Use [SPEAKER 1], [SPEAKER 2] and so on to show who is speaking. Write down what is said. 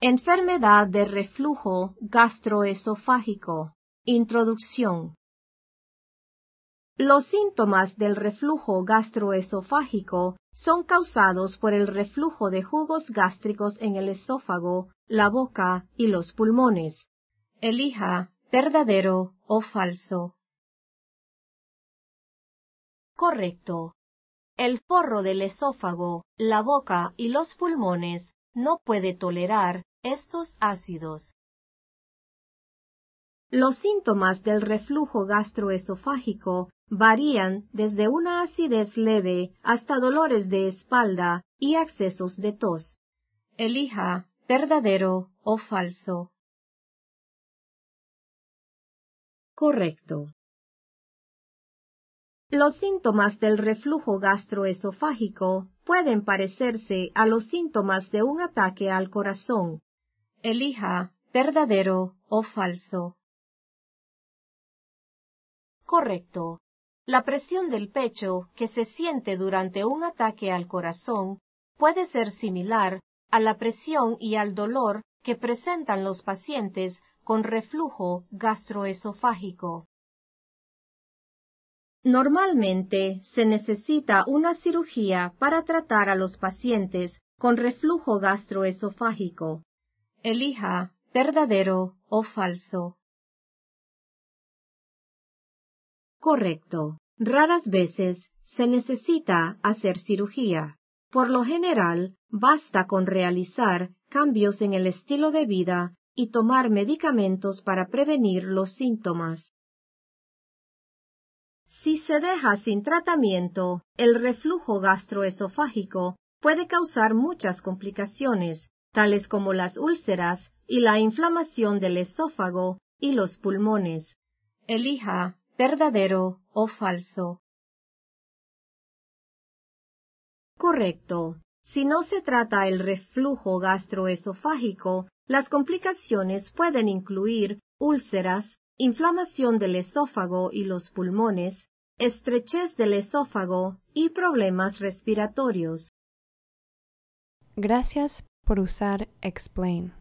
[SPEAKER 1] Enfermedad de reflujo gastroesofágico. Introducción. Los síntomas del reflujo gastroesofágico son causados por el reflujo de jugos gástricos en el esófago, la boca y los pulmones. Elija verdadero o falso. Correcto el forro del esófago, la boca y los pulmones no puede tolerar estos ácidos. Los síntomas del reflujo gastroesofágico varían desde una acidez leve hasta dolores de espalda y accesos de tos. Elija verdadero o falso. Correcto. Los síntomas del reflujo gastroesofágico pueden parecerse a los síntomas de un ataque al corazón. Elija verdadero o falso. Correcto. La presión del pecho que se siente durante un ataque al corazón puede ser similar a la presión y al dolor que presentan los pacientes con reflujo gastroesofágico. Normalmente se necesita una cirugía para tratar a los pacientes con reflujo gastroesofágico. Elija verdadero o falso. Correcto. Raras veces se necesita hacer cirugía. Por lo general, basta con realizar cambios en el estilo de vida y tomar medicamentos para prevenir los síntomas. Si se deja sin tratamiento, el reflujo gastroesofágico puede causar muchas complicaciones, tales como las úlceras y la inflamación del esófago y los pulmones. Elija verdadero o falso. Correcto. Si no se trata el reflujo gastroesofágico, las complicaciones pueden incluir úlceras, inflamación del esófago y los pulmones, estrechez del esófago y problemas respiratorios. Gracias por usar Explain.